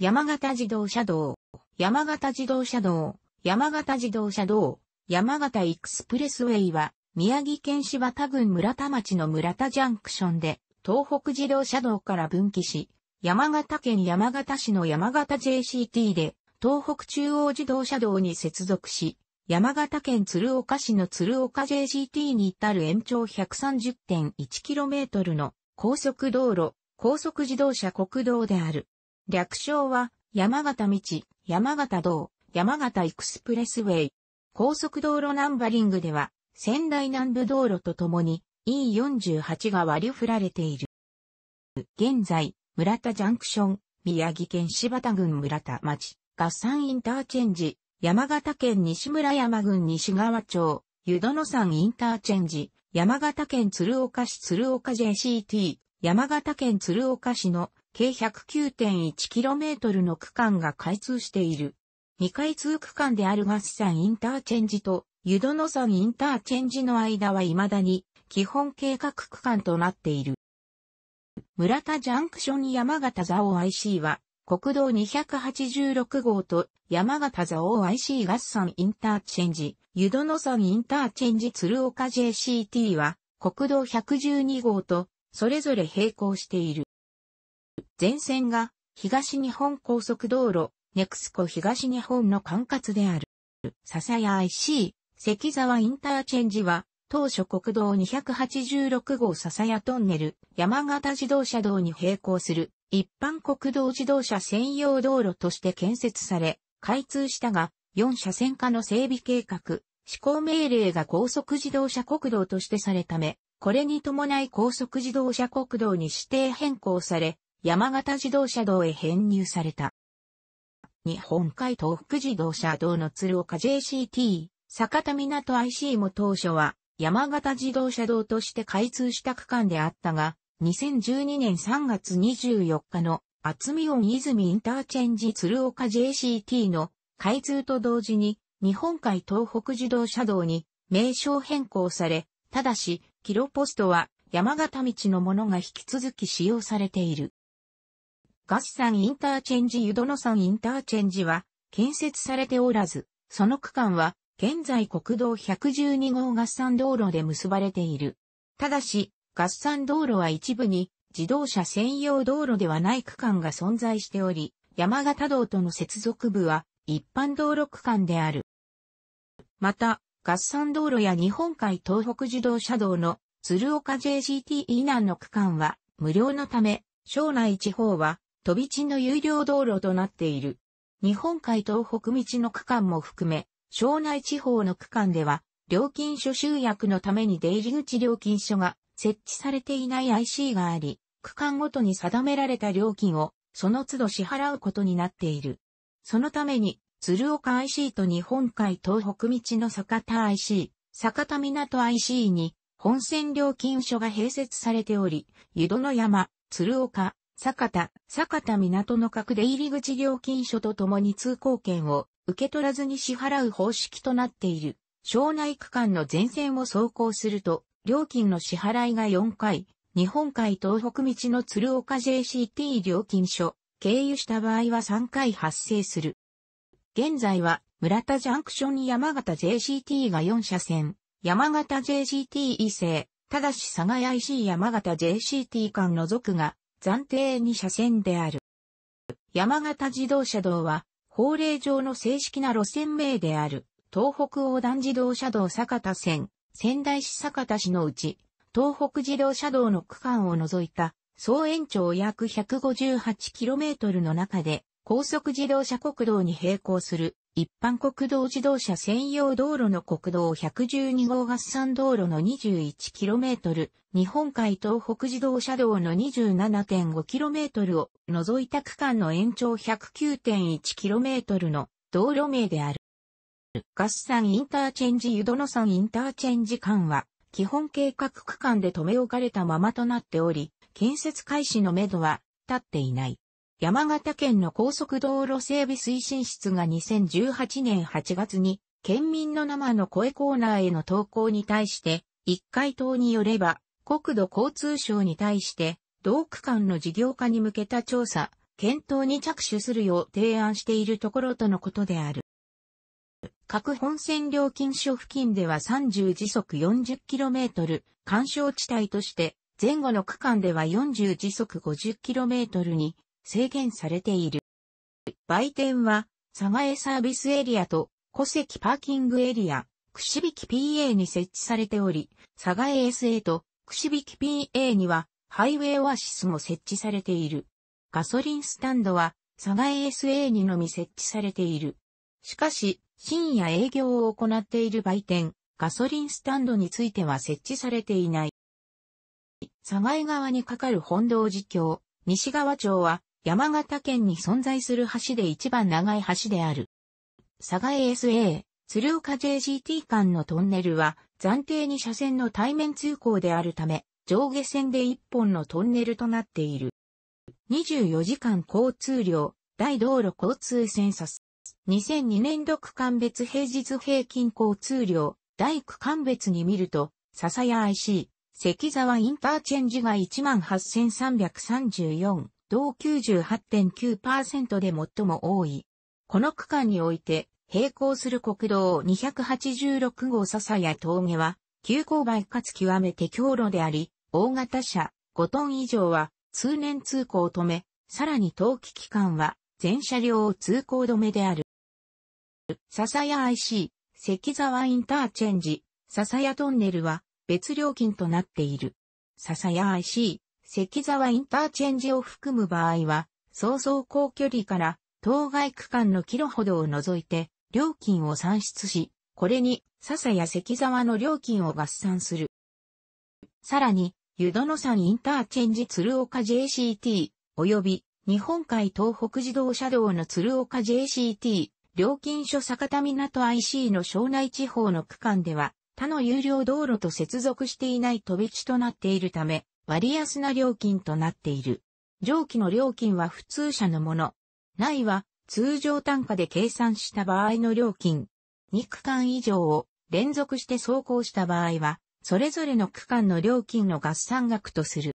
山形自動車道、山形自動車道、山形自動車道、山形エクスプレスウェイは、宮城県柴田郡村田町の村田ジャンクションで、東北自動車道から分岐し、山形県山形市の山形 JCT で、東北中央自動車道に接続し、山形県鶴岡市の鶴岡 JCT に至る延長 130.1km の高速道路、高速自動車国道である。略称は、山形道、山形道、山形エクスプレスウェイ。高速道路ナンバリングでは、仙台南部道路とともに E48 が割り振られている。現在、村田ジャンクション、宮城県柴田郡村田町、合算インターチェンジ、山形県西村山郡西川町、湯殿山インターチェンジ、山形県鶴岡市鶴岡 JCT、山形県鶴岡市の計 109.1km の区間が開通している。未開通区間であるガス山インターチェンジと湯殿山インターチェンジの間は未だに基本計画区間となっている。村田ジャンクション山形座王 IC は国道286号と山形座王 IC ガサンインターチェンジ、湯殿山インターチェンジ鶴岡 JCT は国道112号とそれぞれ並行している。全線が東日本高速道路、ネクスコ東日本の管轄である。笹谷 IC、関沢インターチェンジは、当初国道286号笹谷トンネル、山形自動車道に並行する一般国道自動車専用道路として建設され、開通したが、4車線化の整備計画、施行命令が高速自動車国道としてされため、これに伴い高速自動車国道に指定変更され、山形自動車道へ編入された。日本海東北自動車道の鶴岡 JCT、坂田港 IC も当初は山形自動車道として開通した区間であったが、2012年3月24日の厚見温泉インターチェンジ鶴岡 JCT の開通と同時に日本海東北自動車道に名称変更され、ただし、キロポストは山形道のものが引き続き使用されている。ガ算山インターチェンジ湯殿山インターチェンジは建設されておらず、その区間は現在国道112号合算道路で結ばれている。ただし、合算道路は一部に自動車専用道路ではない区間が存在しており、山形道との接続部は一般道路区間である。また、合算道路や日本海東北自動車道の鶴岡 JGT 以南の区間は無料のため、省内地方は飛び地の有料道路となっている。日本海東北道の区間も含め、庄内地方の区間では、料金所集約のために出入り口料金所が設置されていない IC があり、区間ごとに定められた料金をその都度支払うことになっている。そのために、鶴岡 IC と日本海東北道の坂田 IC、坂田港 IC に本線料金所が併設されており、湯戸の山、鶴岡、坂田、坂田港の角で入り口料金所とともに通行券を受け取らずに支払う方式となっている。省内区間の全線を走行すると、料金の支払いが4回、日本海東北道の鶴岡 JCT 料金所、経由した場合は3回発生する。現在は、村田ジャンクションに山形 JCT が4車線、山形 JCT 異性、ただし佐賀 IC 山形 JCT 間除くが、暫定2車線である。山形自動車道は、法令上の正式な路線名である、東北横断自動車道坂田線、仙台市坂田市のうち、東北自動車道の区間を除いた、総延長約 158km の中で、高速自動車国道に並行する一般国道自動車専用道路の国道112号合算道路の 21km、日本海東北自動車道の 27.5km を除いた区間の延長 109.1km の道路名である。合算インターチェンジ湯殿山インターチェンジ間は、基本計画区間で留め置かれたままとなっており、建設開始のめどは立っていない。山形県の高速道路整備推進室が2018年8月に、県民の生の声コーナーへの投稿に対して、一回答によれば、国土交通省に対して、同区間の事業化に向けた調査、検討に着手するよう提案しているところとのことである。各本線料金所付近では30時速 40km 干渉地帯として、前後の区間では40時速 50km に制限されている。売店は、佐賀江サービスエリアと、古関パーキングエリア、串引き PA に設置されており、佐賀江 SA と串引き PA には、ハイウェイオアシスも設置されている。ガソリンスタンドは、佐賀江 s a にのみ設置されている。しかし、深夜営業を行っている売店、ガソリンスタンドについては設置されていない。佐賀江側にかかる本堂寺橋、西川町は、山形県に存在する橋で一番長い橋である。佐賀 s a 鶴岡 JGT 間のトンネルは暫定に車線の対面通行であるため、上下線で一本のトンネルとなっている。24時間交通量、大道路交通センサス。2002年度区間別平日平均交通量、大区間別に見ると、笹谷 IC、関沢インターチェンジが18,334。同98.9%で最も多い。この区間において、並行する国道286号笹谷峠は、急勾配かつ極めて強路であり、大型車5トン以上は通年通行止め、さらに冬季期間は全車両を通行止めである。笹谷 IC、関沢インターチェンジ、笹谷トンネルは別料金となっている。笹谷 IC、関沢インターチェンジを含む場合は、総走行距離から当該区間のキロほどを除いて、料金を算出し、これに笹や関沢の料金を合算する。さらに、湯殿山インターチェンジ鶴岡 JCT、及び日本海東北自動車道の鶴岡 JCT、料金所坂田港 IC の庄内地方の区間では、他の有料道路と接続していない飛び地となっているため、割安な料金となっている。上記の料金は普通車のもの。ないは通常単価で計算した場合の料金。2区間以上を連続して走行した場合は、それぞれの区間の料金の合算額とする。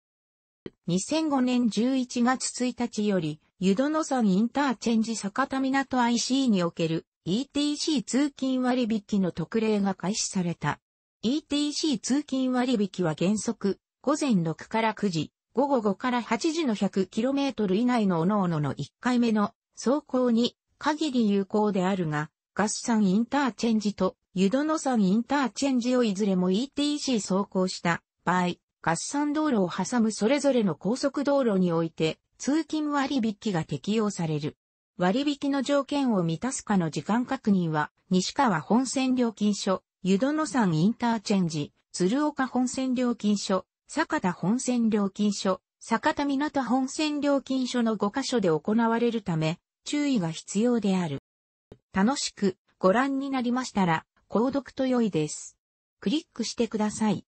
2005年11月1日より、湯殿山インターチェンジ坂田港 IC における ETC 通勤割引の特例が開始された。ETC 通勤割引は原則、午前6から9時、午後5から8時の 100km 以内の各々の1回目の走行に限り有効であるが、合算インターチェンジと湯殿山インターチェンジをいずれも ETC 走行した場合、合算道路を挟むそれぞれの高速道路において通勤割引が適用される。割引の条件を満たすかの時間確認は、西川本線料金所、湯殿山インターチェンジ、鶴岡本線料金所、酒田本線料金所、酒田港本線料金所の5箇所で行われるため、注意が必要である。楽しくご覧になりましたら、購読と良いです。クリックしてください。